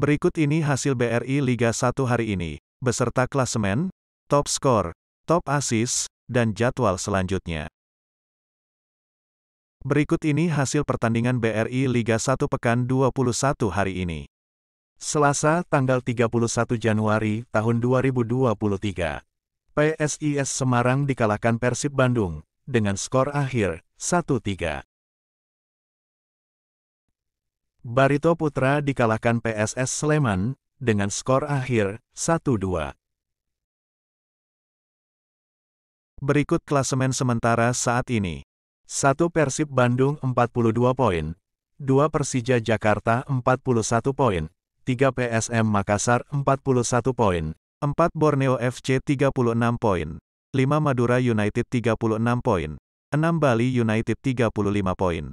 Berikut ini hasil BRI Liga 1 hari ini, beserta klasemen, top skor, top assist, dan jadwal selanjutnya. Berikut ini hasil pertandingan BRI Liga 1 pekan 21 hari ini. Selasa, tanggal 31 Januari tahun 2023. PSIS Semarang dikalahkan Persib Bandung, dengan skor akhir, 1-3. Barito Putra dikalahkan PSS Sleman dengan skor akhir 1-2. Berikut klasemen sementara saat ini. 1 Persib Bandung 42 poin, 2 Persija Jakarta 41 poin, 3 PSM Makassar 41 poin, 4 Borneo FC 36 poin, 5 Madura United 36 poin, 6 Bali United 35 poin.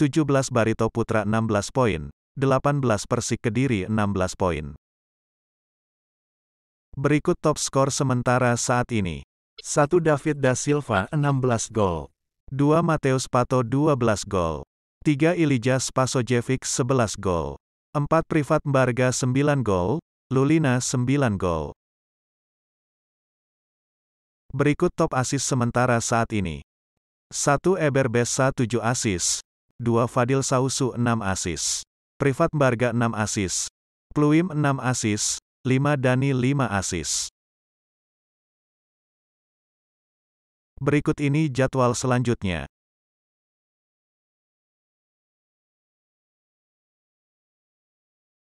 17 Barito Putra 16 poin, 18 Persik Kediri 16 poin. Berikut top skor sementara saat ini. 1 David Da Silva 16 gol. 2 Mateus Pato 12 gol. 3 Ilija Spasojevic 11 gol. 4 Privat Mbarga 9 gol, Lulina 9 gol. Berikut top asis sementara saat ini. 1 Eber Besa 7 asis, 2 Fadil Sausu 6 asis. Privat Barga 6 asis. Pluim 6 asis. 5 Dani 5 asis. Berikut ini jadwal selanjutnya.